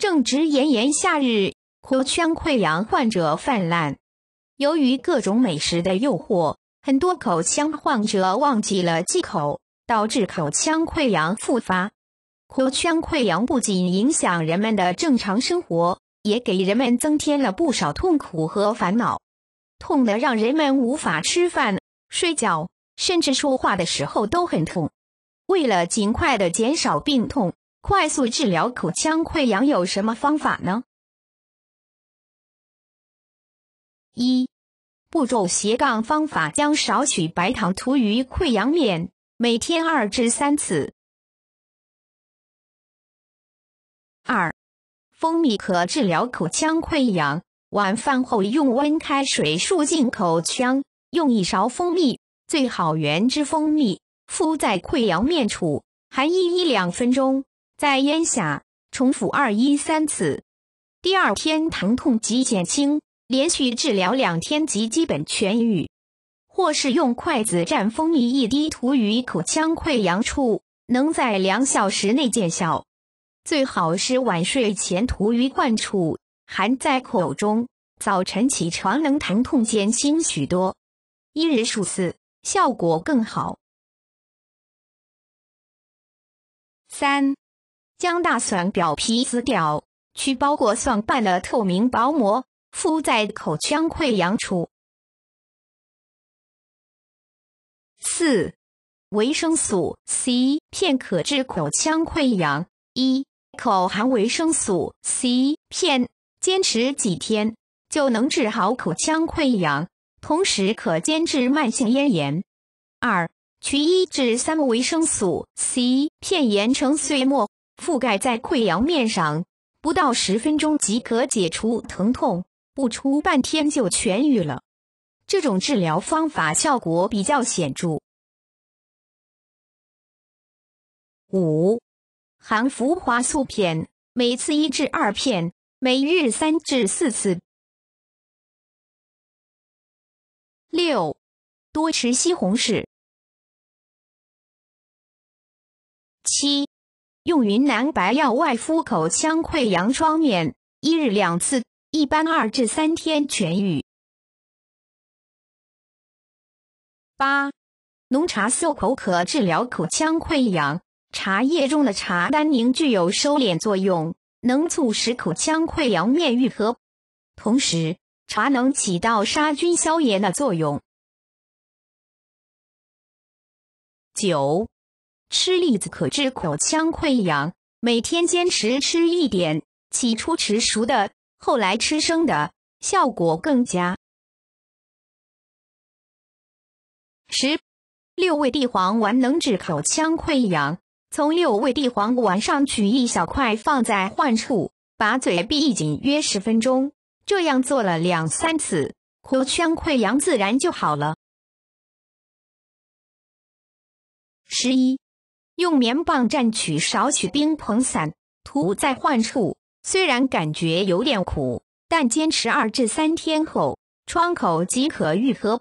正值炎炎夏日，口腔溃疡患者泛滥。由于各种美食的诱惑，很多口腔患者忘记了忌口，导致口腔溃疡复发。口腔溃疡不仅影响人们的正常生活，也给人们增添了不少痛苦和烦恼，痛得让人们无法吃饭、睡觉，甚至说话的时候都很痛。为了尽快的减少病痛。快速治疗口腔溃疡有什么方法呢？一、步骤斜杠方法：将少许白糖涂于溃疡面，每天二至三次。二、蜂蜜可治疗口腔溃疡。晚饭后用温开水漱净口腔，用一勺蜂蜜，最好原汁蜂蜜，敷在溃疡面处，含一一两分钟。在咽下，重复二一三次。第二天疼痛即减轻，连续治疗两天即基本痊愈。或是用筷子蘸蜂蜜一滴涂于口腔溃疡处，能在两小时内见效。最好是晚睡前涂于患处，含在口中，早晨起床能疼痛减轻许多。一日数次，效果更好。三。将大蒜表皮撕掉，取包裹蒜瓣的透明薄膜，敷在口腔溃疡处。四、维生素 C 片可治口腔溃疡。一口含维生素 C 片，坚持几天就能治好口腔溃疡，同时可兼治慢性咽炎。二、取一至三维生素 C 片研成碎末。覆盖在溃疡面上，不到十分钟即可解除疼痛，不出半天就痊愈了。这种治疗方法效果比较显著。五、含氟化素片，每次一至二片，每日三至四次。六、多吃西红柿。七。用云南白药外敷口腔溃疡创面，一日两次，一般二至三天痊愈。八、浓茶漱口渴治疗口腔溃疡。茶叶中的茶单宁具有收敛作用，能促使口腔溃疡面愈合，同时茶能起到杀菌消炎的作用。九。吃栗子可治口腔溃疡，每天坚持吃一点，起初吃熟的，后来吃生的，效果更佳。十、六味地黄丸能治口腔溃疡，从六味地黄丸上取一小块，放在患处，把嘴闭紧约十分钟，这样做了两三次，口腔溃疡自然就好了。十一。用棉棒蘸取少许冰硼散，涂在患处。虽然感觉有点苦，但坚持二至三天后，创口即可愈合。